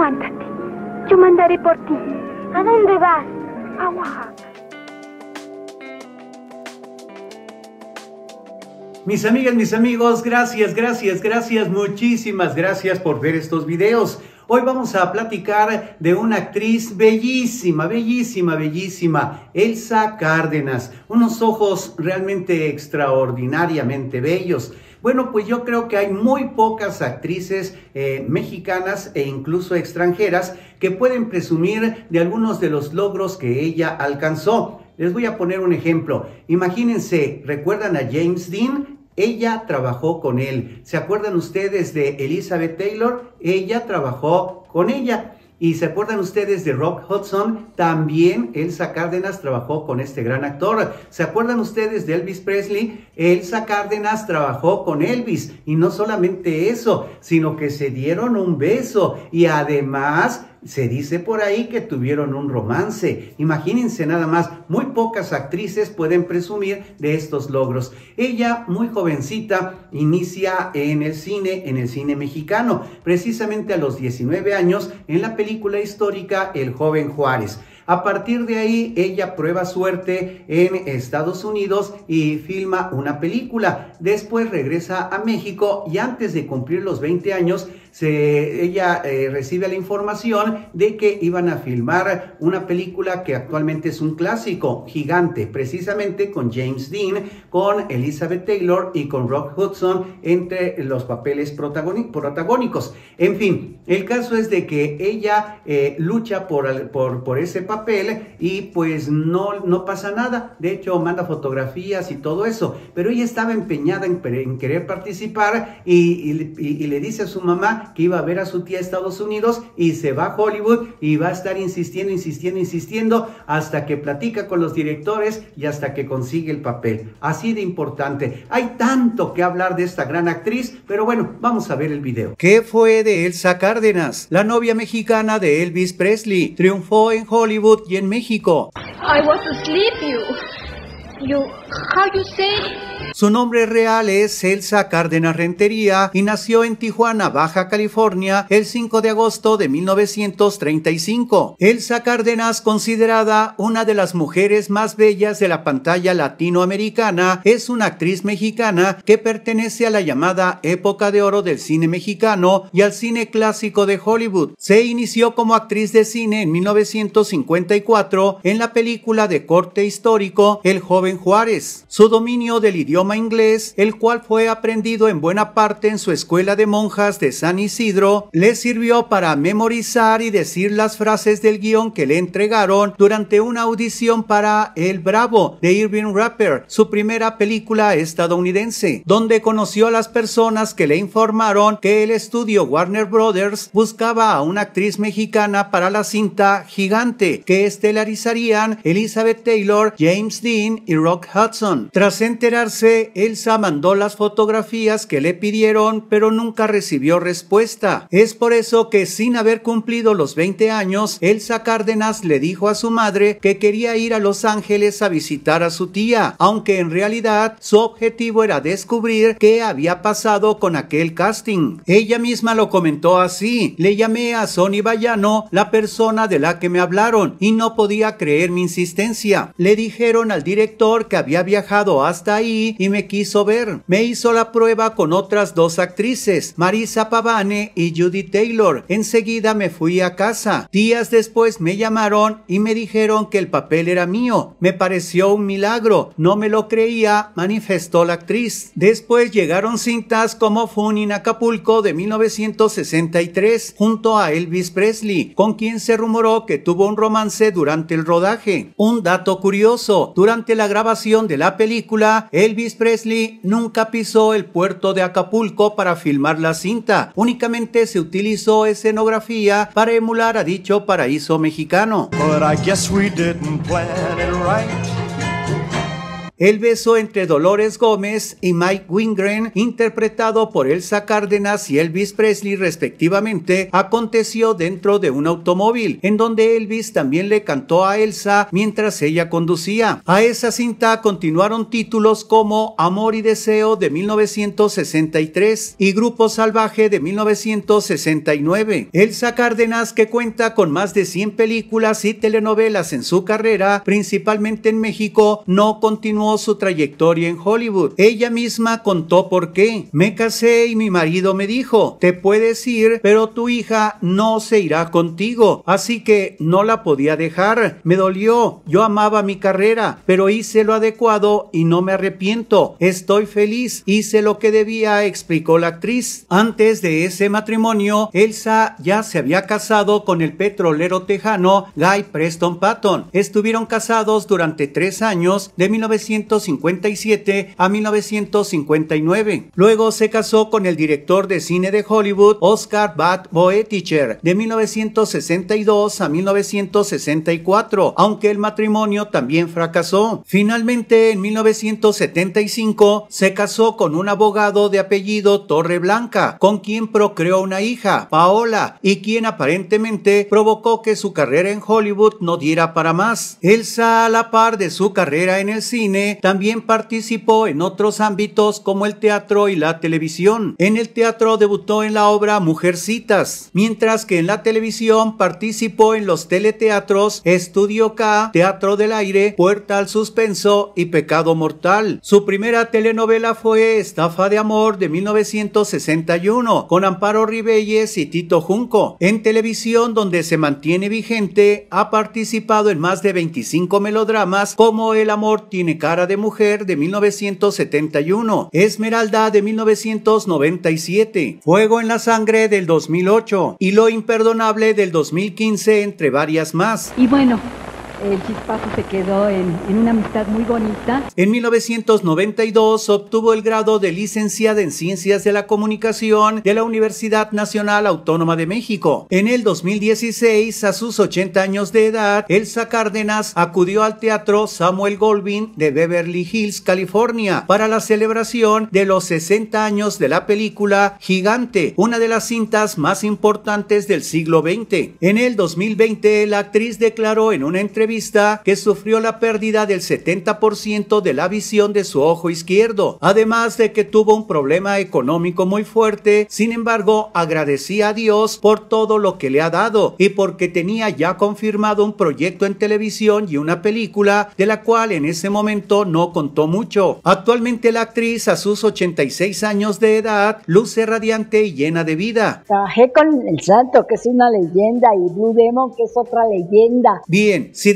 Aguántate. Yo mandaré por ti. ¿A dónde vas? A Oaxaca. Mis amigas, mis amigos, gracias, gracias, gracias, muchísimas gracias por ver estos videos. Hoy vamos a platicar de una actriz bellísima, bellísima, bellísima, Elsa Cárdenas. Unos ojos realmente extraordinariamente bellos. Bueno, pues yo creo que hay muy pocas actrices eh, mexicanas e incluso extranjeras que pueden presumir de algunos de los logros que ella alcanzó. Les voy a poner un ejemplo. Imagínense, ¿recuerdan a James Dean? Ella trabajó con él. ¿Se acuerdan ustedes de Elizabeth Taylor? Ella trabajó con ella. Y se acuerdan ustedes de Rock Hudson, también Elsa Cárdenas trabajó con este gran actor. ¿Se acuerdan ustedes de Elvis Presley? Elsa Cárdenas trabajó con Elvis. Y no solamente eso, sino que se dieron un beso. Y además se dice por ahí que tuvieron un romance. Imagínense nada más, muy pocas actrices pueden presumir de estos logros. Ella, muy jovencita, inicia en el cine, en el cine mexicano, precisamente a los 19 años, en la película histórica El joven Juárez. A partir de ahí, ella prueba suerte en Estados Unidos y filma una película. Después regresa a México y antes de cumplir los 20 años, ella eh, recibe la información de que iban a filmar una película que actualmente es un clásico gigante, precisamente con James Dean, con Elizabeth Taylor y con Rock Hudson entre los papeles protagónicos. En fin, el caso es de que ella eh, lucha por, por, ese papel y pues no, no pasa nada. De hecho, manda fotografías y todo eso, pero ella estaba empeñada en, querer participar y le dice a su mamá, que iba a ver a su tía a Estados Unidos y se va a Hollywood y va a estar insistiendo, insistiendo, insistiendo hasta que platica con los directores y hasta que consigue el papel. Así de importante. Hay tanto que hablar de esta gran actriz, pero bueno, vamos a ver el video. ¿Qué fue de Elsa Cárdenas, la novia mexicana de Elvis Presley? Triunfó en Hollywood y en México. I was asleep, you. You su nombre real es Elsa Cárdenas Rentería y nació en Tijuana, Baja California, el 5 de agosto de 1935. Elsa Cárdenas, considerada una de las mujeres más bellas de la pantalla latinoamericana, es una actriz mexicana que pertenece a la llamada época de oro del cine mexicano y al cine clásico de Hollywood. Se inició como actriz de cine en 1954 en la película de corte histórico El joven Juárez su dominio del idioma inglés, el cual fue aprendido en buena parte en su escuela de monjas de San Isidro, le sirvió para memorizar y decir las frases del guión que le entregaron durante una audición para El Bravo de Irving Rapper, su primera película estadounidense, donde conoció a las personas que le informaron que el estudio Warner Brothers buscaba a una actriz mexicana para la cinta Gigante, que estelarizarían Elizabeth Taylor, James Dean y Rock Hudson tras enterarse, Elsa mandó las fotografías que le pidieron, pero nunca recibió respuesta. Es por eso que sin haber cumplido los 20 años, Elsa Cárdenas le dijo a su madre que quería ir a Los Ángeles a visitar a su tía, aunque en realidad su objetivo era descubrir qué había pasado con aquel casting. Ella misma lo comentó así, le llamé a Sony Bayano, la persona de la que me hablaron, y no podía creer mi insistencia. Le dijeron al director que había viajado hasta ahí y me quiso ver. Me hizo la prueba con otras dos actrices, Marisa Pavane y Judy Taylor. Enseguida me fui a casa. Días después me llamaron y me dijeron que el papel era mío. Me pareció un milagro. No me lo creía, manifestó la actriz. Después llegaron cintas como Fun in Acapulco de 1963 junto a Elvis Presley, con quien se rumoró que tuvo un romance durante el rodaje. Un dato curioso, durante la grabación de la película, Elvis Presley nunca pisó el puerto de Acapulco para filmar la cinta, únicamente se utilizó escenografía para emular a dicho paraíso mexicano. El beso entre Dolores Gómez y Mike Wingren, interpretado por Elsa Cárdenas y Elvis Presley respectivamente, aconteció dentro de un automóvil, en donde Elvis también le cantó a Elsa mientras ella conducía. A esa cinta continuaron títulos como Amor y Deseo de 1963 y Grupo Salvaje de 1969. Elsa Cárdenas, que cuenta con más de 100 películas y telenovelas en su carrera, principalmente en México, no continuó su trayectoria en Hollywood. Ella misma contó por qué. Me casé y mi marido me dijo, te puedes ir, pero tu hija no se irá contigo. Así que no la podía dejar. Me dolió. Yo amaba mi carrera, pero hice lo adecuado y no me arrepiento. Estoy feliz. Hice lo que debía, explicó la actriz. Antes de ese matrimonio, Elsa ya se había casado con el petrolero tejano Guy Preston Patton. Estuvieron casados durante tres años de 1900 1957 a 1959. Luego se casó con el director de cine de Hollywood Oscar Bat Boeticher de 1962 a 1964, aunque el matrimonio también fracasó. Finalmente, en 1975 se casó con un abogado de apellido Torre Blanca con quien procreó una hija, Paola, y quien aparentemente provocó que su carrera en Hollywood no diera para más. Elsa, a la par de su carrera en el cine, también participó en otros ámbitos como el teatro y la televisión. En el teatro debutó en la obra Mujercitas, mientras que en la televisión participó en los teleteatros Estudio K, Teatro del Aire, Puerta al Suspenso y Pecado Mortal. Su primera telenovela fue Estafa de Amor de 1961, con Amparo Ribelles y Tito Junco. En televisión, donde se mantiene vigente, ha participado en más de 25 melodramas como El Amor tiene cara de Mujer de 1971, Esmeralda de 1997, Fuego en la Sangre del 2008 y Lo Imperdonable del 2015, entre varias más. Y bueno, el chispazo se quedó en, una amistad muy bonita. En 1992 obtuvo el grado de licenciada en Ciencias de la Comunicación de la Universidad Nacional Autónoma de México. En el 2016, a sus 80 años de edad, Elsa Cárdenas acudió al teatro Samuel Goldwyn de Beverly Hills, California, para la celebración de los 60 años de la película Gigante, una de las cintas más importantes del siglo XX. En el 2020, la actriz declaró en una entrevista vista que sufrió la pérdida del 70% de la visión de su ojo izquierdo, además de que tuvo un problema económico muy fuerte, sin embargo agradecía a Dios por todo lo que le ha dado y porque tenía ya confirmado un proyecto en televisión y una película de la cual en ese momento no contó mucho. Actualmente la actriz a sus 86 años de edad luce radiante y llena de vida. Trabajé con el santo que es una leyenda y Blue Demon que es otra leyenda. Bien, si